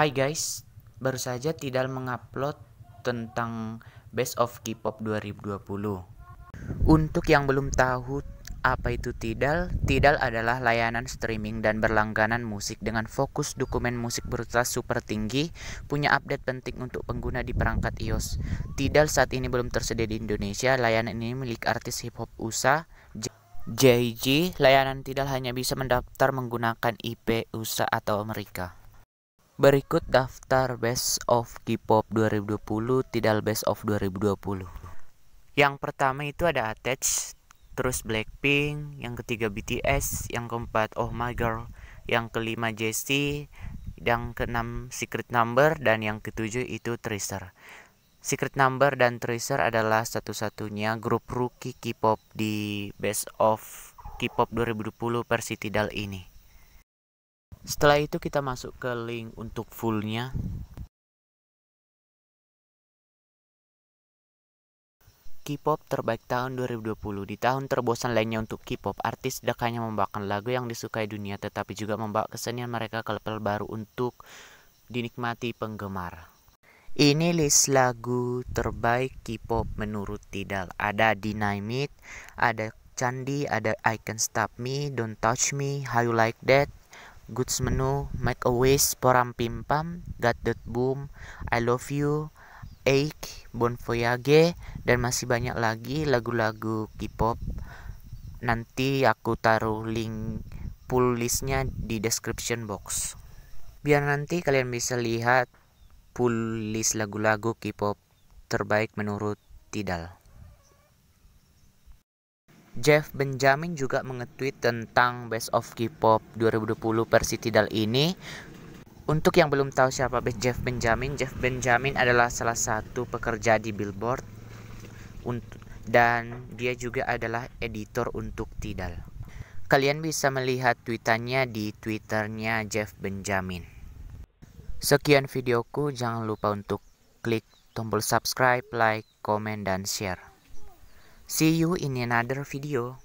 Hai guys, baru saja tidak mengupload tentang Best of K-pop 2020. Untuk yang belum tahu apa itu Tidal? Tidal adalah layanan streaming dan berlangganan musik dengan fokus dokumen musik berkualitas super tinggi, punya update penting untuk pengguna di perangkat iOS. Tidal saat ini belum tersedia di Indonesia. Layanan ini milik artis hip hop USA JG. Layanan Tidal hanya bisa mendaftar menggunakan IP USA atau Amerika. Berikut daftar Best of K-pop 2020, Tidal Best of 2020. Yang pertama itu ada Attach, terus Blackpink, yang ketiga BTS, yang keempat Oh My Girl, yang kelima Jessie, yang keenam Secret Number dan yang ketujuh itu Tracer. Secret Number dan Tracer adalah satu-satunya grup rookie K-pop di Best of K-pop 2020 versi Tidal ini setelah itu kita masuk ke link untuk fullnya K-pop terbaik tahun 2020 Di tahun terbosan lainnya untuk K-pop, artis tidak hanya membawakan lagu yang disukai dunia Tetapi juga membawa kesenian mereka ke level baru untuk dinikmati penggemar Ini list lagu terbaik K-pop menurut Tidal Ada Dynamite, ada Candi, ada I Can Stop Me, Don't Touch Me, How You Like That Goods Menu, Make a Wish, Poram Pim Pam, God Boom, I Love You, Ache, Bon Voyage, dan masih banyak lagi lagu-lagu K-pop. Nanti aku taruh link full listnya di description box. Biar nanti kalian bisa lihat full list lagu-lagu K-pop terbaik menurut Tidal. Jeff Benjamin juga mengetweet tentang Best of K-pop 2020 versi Tidal ini. Untuk yang belum tahu siapa Jeff Benjamin, Jeff Benjamin adalah salah satu pekerja di Billboard dan dia juga adalah editor untuk Tidal. Kalian bisa melihat tweetannya di Twitternya Jeff Benjamin. Sekian videoku, jangan lupa untuk klik tombol subscribe, like, komen, dan share. See you in another video.